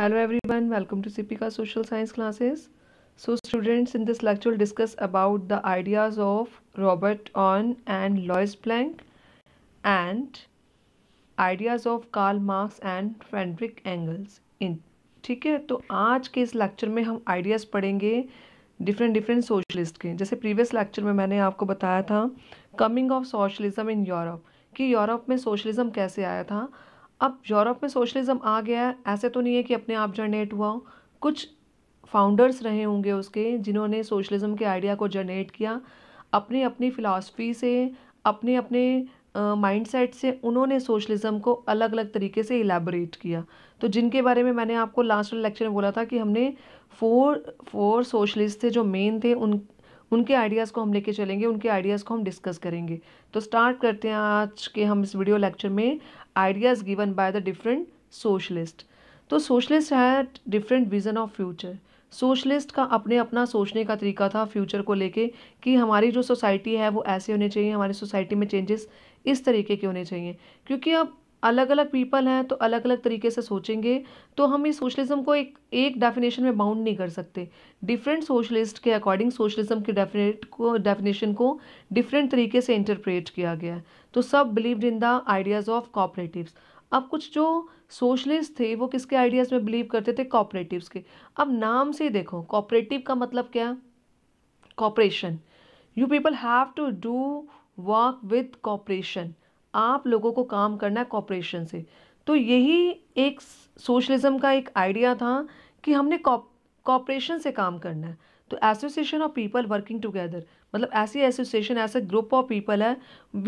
hello everyone welcome to CP का social science classes so students in this lecture discuss about the ideas of Robert Owen and Louis Blanc and ideas of Karl Marx and Friedrich Engels in ठीक है तो आज के इस lecture में हम ideas पढ़ेंगे डिफरेंट डिफरेंट सोशलिस्ट के जैसे प्रीवियस लेक्चर में मैंने आपको बताया था coming of socialism in Europe कि यूरोप में सोशलिज्म कैसे आया था अब यूरोप में सोशलिज़म आ गया है ऐसे तो नहीं है कि अपने आप जनरेट हुआ हो कुछ फाउंडर्स रहे होंगे उसके जिन्होंने सोशलिज़म के आइडिया को जनरेट किया अपनी अपनी फ़िलासफ़ी से अपने अपने माइंडसेट से उन्होंने सोशलिज़म को अलग अलग तरीके से इलेबोरेट किया तो जिनके बारे में मैंने आपको लास्ट लेक्चर में बोला था कि हमने फोर फोर सोशलिस्ट थे जो मेन थे उन उनके आइडियाज़ को हम लेके चलेंगे उनके आइडियाज़ को हम डिस्कस करेंगे तो स्टार्ट करते हैं आज के हम इस वीडियो लेक्चर में ideas given by the different socialist तो सोशलिस्ट है different vision of future socialist का अपने अपना सोचने का तरीका था फ्यूचर को लेके कि हमारी जो सोसाइटी है वो ऐसे होने चाहिए हमारी सोसाइटी में चेंजेस इस तरीके के होने चाहिए क्योंकि अब अलग अलग पीपल हैं तो अलग अलग तरीके से सोचेंगे तो हम इस सोशलिज्म को एक एक डेफिनेशन में बाउंड नहीं कर सकते डिफरेंट सोशलिस्ट के अकॉर्डिंग सोशलिज्म के डेफिनेट को डेफिनेशन को डिफरेंट तरीके से इंटरप्रेट किया गया है तो सब believed in the ideas of cooperative अब कुछ जो सोशलिस्ट थे वो किसके आइडियाज़ में बिलीव करते थे कॉपरेटिव के अब नाम से ही देखो कॉपरेटिव का मतलब क्या है cooperation you people have to do work with cooperation आप लोगों को काम करना है कॉपरेशन से तो यही एक सोशलिज़म का एक आइडिया था कि हमने कॉपरेशन से काम करना है तो association of people working together मतलब ऐसी एसोसिएशन ऐसा ग्रुप ऑफ पीपल है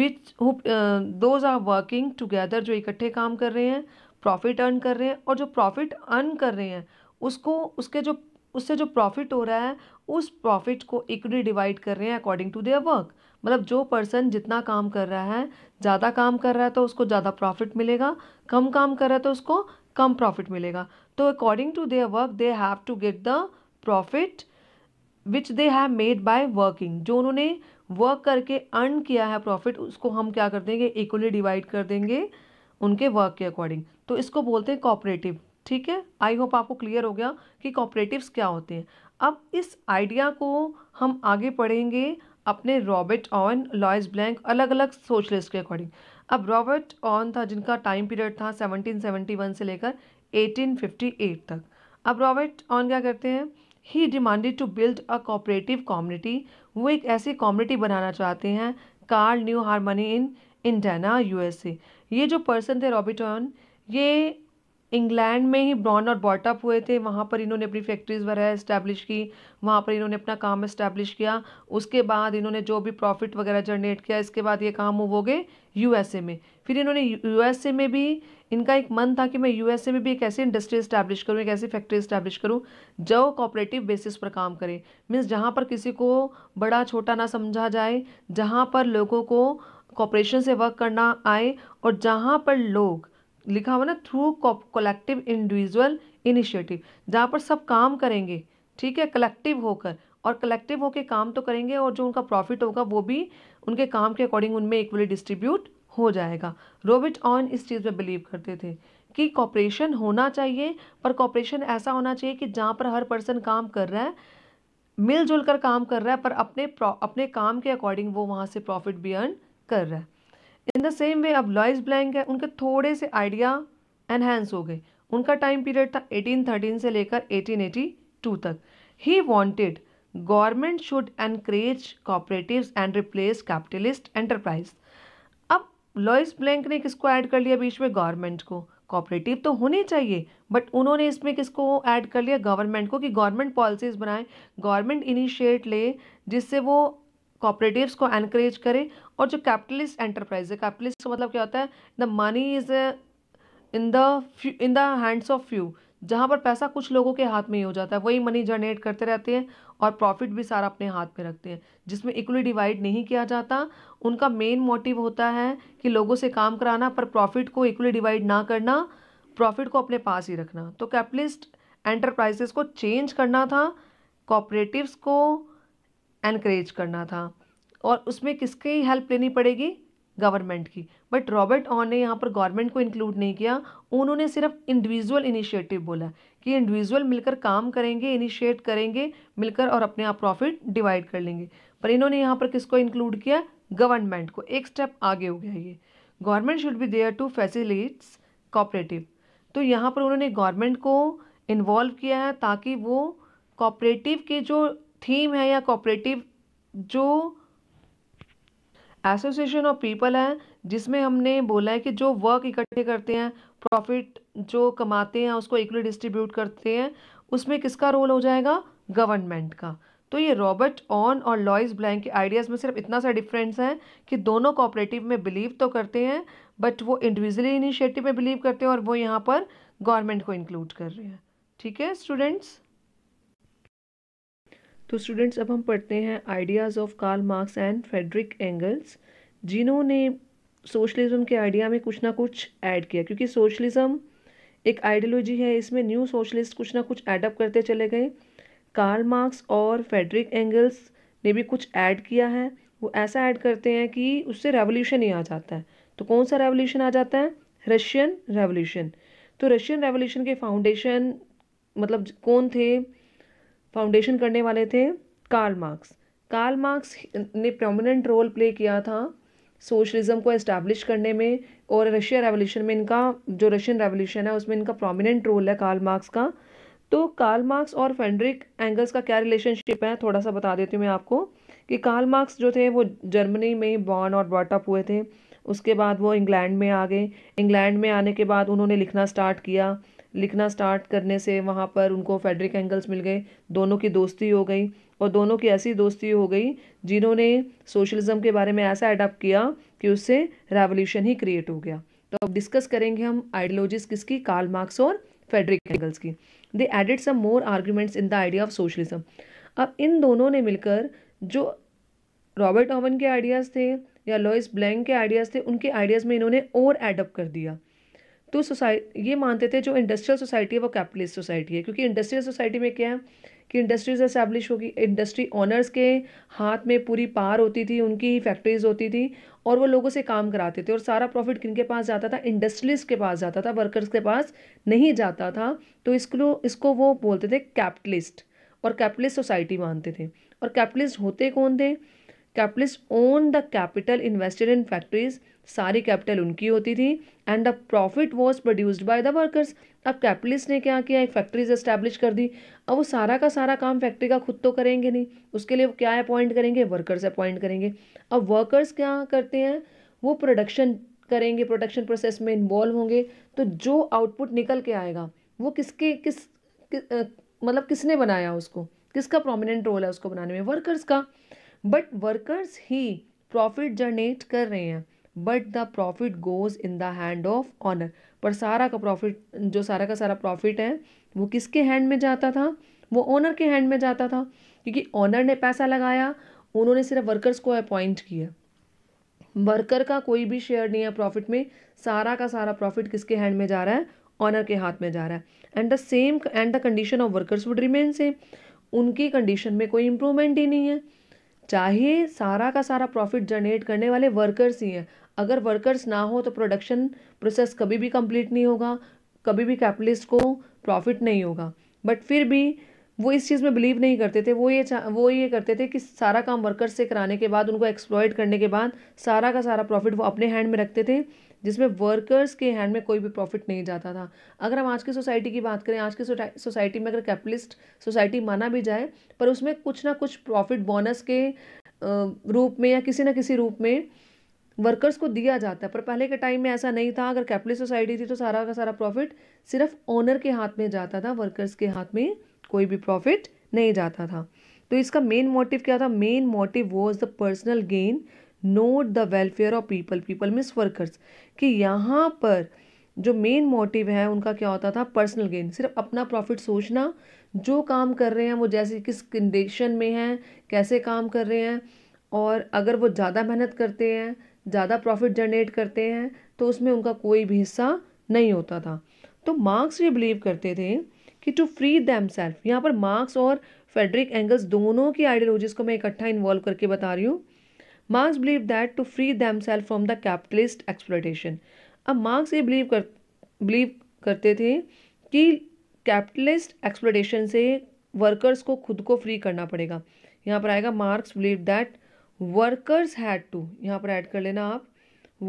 which those are working together जो इकट्ठे काम कर रहे हैं प्रॉफिट अर्न कर रहे हैं और जो प्रॉफिट अर्न कर रहे हैं उसको उसके जो उससे जो प्रॉफिट हो रहा है उस प्रॉफिट को इक्वली डिवाइड कर रहे हैं अकॉर्डिंग टू देयर वर्क मतलब जो पर्सन जितना काम कर रहा है ज़्यादा काम कर रहा है तो उसको ज़्यादा प्रॉफिट मिलेगा कम काम कर रहा है तो उसको कम प्रॉफिट मिलेगा तो according to their work they have to get the profit which they have made by working जो उन्होंने वर्क करके अर्न किया है प्रॉफिट उसको हम क्या कर देंगे इक्वली डिवाइड कर देंगे उनके वर्क के अकॉर्डिंग तो इसको बोलते हैं कॉपरेटिव ठीक है आई होप आपको क्लियर हो गया कि कॉपरेटिव्स क्या होते हैं अब इस आइडिया को हम आगे पढ़ेंगे अपने रॉबर्ट ऑन लॉयस ब्लैंक अलग अलग सोशलिस्ट के अकॉर्डिंग अब रॉबर्ट ऑन था जिनका टाइम पीरियड था 1771 से लेकर 1858 तक अब रॉबर्ट ऑन क्या करते हैं he demanded to build a cooperative community वो एक ऐसी कॉम्युनिटी बनाना चाहते हैं called New Harmony in Indiana USA ये जो पर्सन थे रॉबर्ट ऑन ये इंग्लैंड में ही ब्रॉन और बॉटअप हुए थे वहाँ पर इन्होंने अपनी फैक्ट्रीज़ वगैरह इस्टेब्लिश की वहाँ पर इन्होंने अपना काम इस्टेब्लिश किया उसके बाद इन्होंने जो भी प्रॉफिट वगैरह जनरेट किया इसके बाद ये काम मूव हो गए यूएसए में फिर इन्होंने यूएसए में भी इनका एक मन था कि मैं यूएसए में भी एक ऐसी इंडस्ट्री इस्टेब्लिश करूँ एक ऐसी फैक्ट्री इस्टेब्लिश करूँ जो कॉपरेटिव बेसिस पर काम करे मीन्स जहाँ पर किसी को बड़ा छोटा ना समझा जाए जहाँ पर लोगों को कॉपरेशन से वर्क करना आए और जहाँ पर लोग लिखा हुआ ना थ्रू कलेक्टिव इंडिविजुअल इनिशिएटिव जहाँ पर सब काम करेंगे ठीक है कलेक्टिव होकर और कलेक्टिव होकर काम तो करेंगे और जो उनका प्रॉफिट होगा वो भी उनके काम के अकॉर्डिंग उनमें इक्वली डिस्ट्रीब्यूट हो जाएगा रोबिट ऑन इस चीज़ में बिलीव करते थे कि कॉपरेशन होना चाहिए पर कॉपरेशन ऐसा होना चाहिए कि जहाँ पर हर पर्सन काम कर रहा है मिलजुल कर काम कर रहा है पर अपने अपने काम के अकॉर्डिंग वो वहाँ से प्रॉफिट भी अर्न कर रहा है इन द सेम वे अब लॉइस ब्लैंक है उनके थोड़े से आइडिया एनहेंस हो गए उनका टाइम पीरियड था 1813 से लेकर 1882 तक he wanted government should encourage cooperative and replace capitalist enterprise अब लॉइस ब्लैंक ने किसको ऐड कर लिया बीच में गवर्नमेंट को कॉपरेटिव तो होने चाहिए बट उन्होंने इसमें किसको ऐड कर लिया गवर्नमेंट को कि गवर्नमेंट पॉलिसीज़ बनाए गवर्नमेंट इनिशिएट ले जिससे वो कॉपरेटिव्स को एनकरेज करे और जो कैपिटलिस्ट एंटरप्राइज है कैपिटलिस्ट का मतलब क्या होता है the money is in the in the hands of few जहाँ पर पैसा कुछ लोगों के हाथ में ही हो जाता है वही मनी जनरेट करते रहते हैं और प्रॉफिट भी सारा अपने हाथ में रखते हैं जिसमें इक्वली डिवाइड नहीं किया जाता उनका मेन मोटिव होता है कि लोगों से काम कराना पर प्रॉफिट को इक्वली डिवाइड ना करना प्रॉफिट को अपने पास ही रखना तो कैपिटलिस्ट एंटरप्राइजेस को चेंज करना था कॉपरेटिवस को एनकरेज करना था और उसमें किसकी हेल्प लेनी पड़ेगी गवर्नमेंट की बट रॉबर्ट ऑन ने यहाँ पर गवर्नमेंट को इंक्लूड नहीं किया उन्होंने सिर्फ इंडिविजुअल इनिशिएटिव बोला कि इंडिविजुअल मिलकर काम करेंगे इनिशिएट करेंगे मिलकर और अपने आप प्रॉफिट डिवाइड कर लेंगे पर इन्होंने यहाँ पर किसको इंक्लूड किया गवर्नमेंट को एक स्टेप आगे हो गया ये government should be there to facilitate cooperative तो यहाँ पर उन्होंने गवर्नमेंट को इन्वॉल्व किया है ताकि वो कॉपरेटिव के जो थीम है या कॉपरेटिव जो एसोसिएशन ऑफ पीपल है जिसमें हमने बोला है कि जो वर्क इकट्ठे करते हैं प्रॉफिट जो कमाते हैं उसको इक्वली डिस्ट्रीब्यूट करते हैं उसमें किसका रोल हो जाएगा गवर्नमेंट का तो ये रॉबर्ट ऑन और लॉइस ब्लैंक के आइडियाज़ में सिर्फ इतना सा डिफरेंस है कि दोनों कोऑपरेटिव में बिलीव तो करते हैं बट वो इंडिविजुअली इनिशिएटिव में बिलीव करते हैं और वो यहाँ पर गवर्नमेंट को इंक्लूड कर रहे हैं ठीक है स्टूडेंट्स तो स्टूडेंट्स अब हम पढ़ते हैं ideas of Karl Marx and Friedrich Engels जिन्होंने सोशलिज्म के आइडिया में कुछ ना कुछ ऐड किया क्योंकि सोशलिज्म एक आइडियोलॉजी है इसमें न्यू सोशलिस्ट कुछ ना कुछ एडअप करते चले गए कार्ल मार्क्स और फेडरिक एंगल्स ने भी कुछ ऐड किया है वो ऐसा ऐड करते हैं कि उससे रेवोल्यूशन ही आ जाता है तो कौन सा रेवोल्यूशन आ जाता है रशियन रेवोल्यूशन तो रशियन रेवोल्यूशन के फाउंडेशन मतलब कौन थे फाउंडेशन करने वाले थे कार्ल मार्क्स कार्ल मार्क्स ने प्रोमिनेंट रोल प्ले किया था सोशलिज्म को इस्टेब्लिश करने में और रशिया रेवोल्यूशन में इनका जो रशियन रेवोल्यूशन है उसमें इनका प्रोमिनेंट रोल है कार्ल मार्क्स का तो कार्ल मार्क्स और फेंड्रिक एंगल्स का क्या रिलेशनशिप है थोड़ा सा बता देती हूँ मैं आपको कि कार्ल मार्क्स जो थे वो जर्मनी में बॉर्न और ब्रॉटअप हुए थे उसके बाद वो इंग्लैंड में आ गए इंग्लैंड में आने के बाद उन्होंने लिखना स्टार्ट किया लिखना स्टार्ट करने से वहाँ पर उनको फेडरिक एंगल्स मिल गए दोनों की दोस्ती हो गई और दोनों की ऐसी दोस्ती हो गई जिन्होंने सोशलिज्म के बारे में ऐसा अडॉप्ट किया कि उससे रेवोल्यूशन ही क्रिएट हो गया तो अब डिस्कस करेंगे हम आइडियोलॉजीज किसकी कार्ल मार्क्स और फेडरिक एंगल्स की they added some more arguments in the idea of socialism अब इन दोनों ने मिलकर जो रॉबर्ट ओवन के आइडियाज़ थे या लॉइस ब्लैंक के आइडियाज़ थे उनके आइडियाज़ में इन्होंने और एडअप कर दिया तो सोसाइटी ये मानते थे जो इंडस्ट्रियल सोसाइटी है वो कैपिटलिस्ट सोसाइटी है क्योंकि इंडस्ट्रियल सोसाइटी में क्या है कि इंडस्ट्रीज इस्टेब्लिश होगी इंडस्ट्री ऑनर्स के हाथ में पूरी पार होती थी उनकी ही फैक्ट्रीज होती थी और वो लोगों से काम कराते थे और सारा प्रॉफिट किन के पास जाता था इंडस्ट्रीज के पास जाता था वर्कर्स के पास नहीं जाता था तो इसको इसको वो बोलते थे कैपिटलिस्ट और कैपिटलिस्ट सोसाइटी मानते थे और कैपिटलिस्ट होते कौन थे capitalist own the capital invested in factories सारी कैपिटल उनकी होती थी and the profit was produced by the workers अब कैपिटलिस्ट ने क्या किया एक फैक्ट्रीज इस्टेब्लिश कर दी अब वो सारा का सारा काम फैक्ट्री का खुद तो करेंगे नहीं उसके लिए वो क्या अपॉइंट करेंगे वर्कर्स अपॉइंट करेंगे अब वर्कर्स क्या करते हैं वो प्रोडक्शन करेंगे प्रोडक्शन प्रोसेस में इन्वॉल्व होंगे तो जो आउटपुट निकल के आएगा वो किसके किस, किस आ, मतलब किसने बनाया उसको किसका प्रोमिनेंट रोल है उसको बनाने में वर्कर्स का बट वर्कर्स ही प्रॉफिट जनरेट कर रहे हैं but the profit goes in the hand of owner पर सारा का प्रॉफिट जो सारा का सारा प्रॉफिट है वो किसके हैंड में जाता था वो ऑनर के हैंड में जाता था क्योंकि ऑनर ने पैसा लगाया उन्होंने सिर्फ वर्कर्स को अपॉइंट किया वर्कर का कोई भी शेयर नहीं है प्रॉफिट में सारा का सारा प्रॉफिट किसके हैंड में जा रहा है ऑनर के हाथ में जा रहा है and the same and the condition of workers would remain same उनकी कंडीशन में कोई इम्प्रूवमेंट ही नहीं है चाहे सारा का सारा प्रॉफिट जनरेट करने वाले वर्कर्स ही हैं अगर वर्कर्स ना हो तो प्रोडक्शन प्रोसेस कभी भी कंप्लीट नहीं होगा कभी भी कैपिटलिस्ट को प्रॉफिट नहीं होगा बट फिर भी वो इस चीज़ में बिलीव नहीं करते थे वो ये वो ये करते थे कि सारा काम वर्कर्स से कराने के बाद उनको एक्सप्लॉयट करने के बाद सारा का सारा प्रॉफिट वो अपने हैंड में रखते थे जिसमें वर्कर्स के हैंड में कोई भी प्रॉफिट नहीं जाता था अगर हम आज की सोसाइटी की बात करें आज की सोसाइटी में अगर कैपिटलिस्ट सोसाइटी माना भी जाए पर उसमें कुछ ना कुछ प्रॉफिट बोनस के रूप में या किसी ना किसी रूप में वर्कर्स को दिया जाता है पर पहले के टाइम में ऐसा नहीं था अगर कैपिटल सोसाइटी थी तो सारा का सारा प्रॉफिट सिर्फ ओनर के हाथ में जाता था वर्कर्स के हाथ में कोई भी प्रॉफिट नहीं जाता था तो इसका मेन मोटिव क्या था main motive was the personal gain not the welfare of people people means workers कि यहाँ पर जो मेन मोटिव है उनका क्या होता था पर्सनल गेन सिर्फ अपना प्रॉफिट सोचना जो काम कर रहे हैं वो जैसे किस कंडीशन में हैं कैसे काम कर रहे हैं और अगर वो ज़्यादा मेहनत करते हैं ज़्यादा प्रॉफिट जनरेट करते हैं तो उसमें उनका कोई भी हिस्सा नहीं होता था तो मार्क्स ये बिलीव करते थे कि टू फ्री दैम सेल्फ यहाँ पर मार्क्स और फेडरिक एंगल्स दोनों की आइडियोलॉजीज को मैं इकट्ठा इन्वॉल्व करके बता रही हूँ Marx believe that to free them self from the capitalist exploitation अब मार्क्स ये बिलीव कर बिलीव करते थे कि कैपिटलिस्ट एक्सप्लोटेशन से वर्कर्स को खुद को फ्री करना पड़ेगा यहाँ पर आएगा Marx believe that workers had to यहाँ पर ऐड कर लेना आप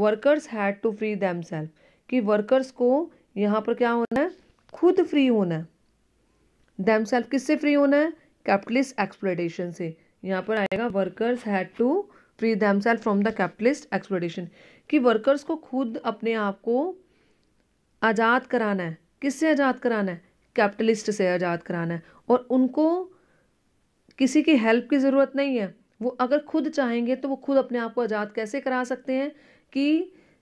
workers had to free them self कि वर्कर्स को यहाँ पर क्या होना है खुद फ्री होना है दैम सेल्फ किससे फ्री होना है कैपिटलिस्ट एक्सप्लोटेशन से यहाँ पर आएगा workers had to free them self from the capitalist exploitation कि वर्कर्स को खुद अपने आप को आज़ाद कराना है किससे आज़ाद कराना है कैपिटलिस्ट से आज़ाद कराना है और उनको किसी की हेल्प की ज़रूरत नहीं है वो अगर खुद चाहेंगे तो वो खुद अपने आप को आज़ाद कैसे करा सकते हैं कि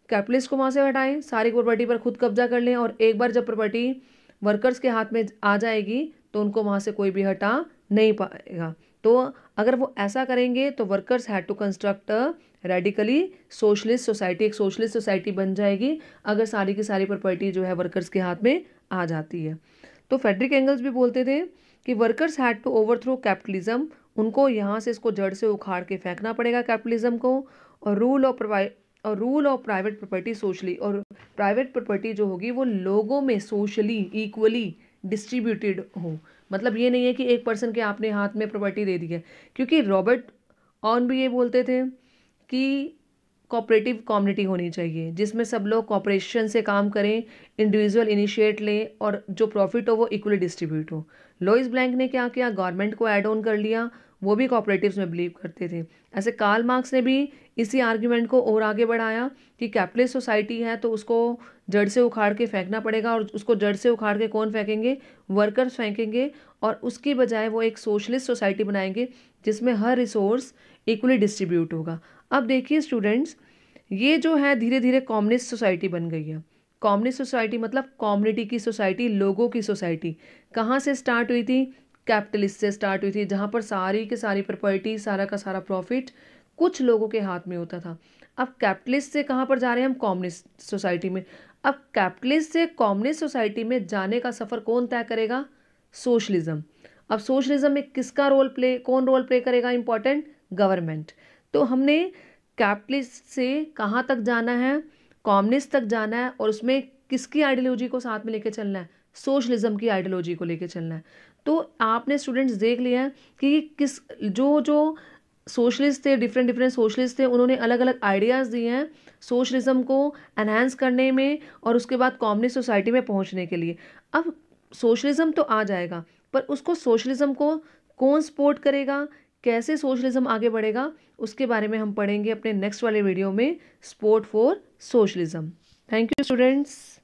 कैपिटलिस्ट को वहाँ से हटाएं सारी प्रॉपर्टी पर खुद कब्जा कर लें और एक बार जब प्रॉपर्टी वर्कर्स के हाथ में आ जाएगी तो उनको वहाँ से कोई भी हटा नहीं पाएगा तो अगर वो ऐसा करेंगे तो workers had to construct radically socialist society एक सोशलिस्ट सोसाइटी बन जाएगी अगर सारी की सारी प्रॉपर्टी जो है वर्कर्स के हाथ में आ जाती है तो फेडरिक एंगल्स भी बोलते थे कि workers had to overthrow capitalism उनको यहाँ से इसको जड़ से उखाड़ के फेंकना पड़ेगा कैपिटलिज्म को और रूल ऑफ प्रोवाइड और rule of private property socially और प्राइवेट प्रॉपर्टी जो होगी वो लोगों में सोशली इक्वली डिस्ट्रीब्यूटेड हो मतलब ये नहीं है कि एक पर्सन के आपने हाथ में प्रॉपर्टी दे दी है क्योंकि रॉबर्ट ऑन भी ये बोलते थे कि कोऑपरेटिव कम्युनिटी होनी चाहिए जिसमें सब लोग कॉपरेशन से काम करें इंडिविजुअल इनिशिएट लें और जो प्रॉफिट हो वो इक्वली डिस्ट्रीब्यूट हो लोइस ब्लैंक ने क्या किया गवर्नमेंट को ऐड ऑन कर लिया वो भी कॉपरेटिव्स में बिलीव करते थे ऐसे कार्ल मार्क्स ने भी इसी आर्ग्यूमेंट को और आगे बढ़ाया कि कैपिटलिस्ट सोसाइटी है तो उसको जड़ से उखाड़ के फेंकना पड़ेगा और उसको जड़ से उखाड़ के कौन फेंकेंगे वर्कर्स फेंकेंगे और उसकी बजाय वो एक सोशलिस्ट सोसाइटी बनाएंगे जिसमें हर रिसोर्स इक्वली डिस्ट्रीब्यूट होगा अब देखिए स्टूडेंट्स ये जो है धीरे धीरे कॉम्युनिस्ट सोसाइटी बन गई है कॉम्युनिस्ट सोसाइटी मतलब कॉम्युनिटी की सोसाइटी लोगों की सोसाइटी कहाँ से स्टार्ट हुई थी कैपिटलिस्ट से स्टार्ट हुई थी जहाँ पर सारी के सारी प्रॉपर्टी सारा का सारा प्रॉफिट कुछ लोगों के हाथ में होता था अब कैपिटलिस्ट से कहाँ पर जा रहे हैं हम कॉम्युनिस्ट सोसाइटी में अब कैपिटलिस्ट से कॉम्युनिस्ट सोसाइटी में जाने का सफ़र कौन तय करेगा सोशलिज्म अब सोशलिज्म में किसका रोल प्ले कौन रोल प्ले करेगा इंपॉर्टेंट गवर्नमेंट तो हमने कैपिटलिस्ट से कहाँ तक जाना है कॉम्युनिस्ट तक जाना है और उसमें किसकी आइडियोलॉजी को साथ में लेके चलना है सोशलिज्म की आइडियोलॉजी को लेके चलना है तो आपने स्टूडेंट्स देख लिया कि किस जो जो सोशलिस्ट थे डिफरेंट डिफरेंट सोशलिस्ट थे उन्होंने अलग अलग आइडियाज़ दिए हैं सोशलिज्म को एनहेंस करने में और उसके बाद कॉम्युनिस्ट सोसाइटी में पहुंचने के लिए अब सोशलिज्म तो आ जाएगा पर उसको सोशलिज्म को कौन सपोर्ट करेगा कैसे सोशलिज्म आगे बढ़ेगा उसके बारे में हम पढ़ेंगे अपने नेक्स्ट वाले वीडियो में support for socialism thank you students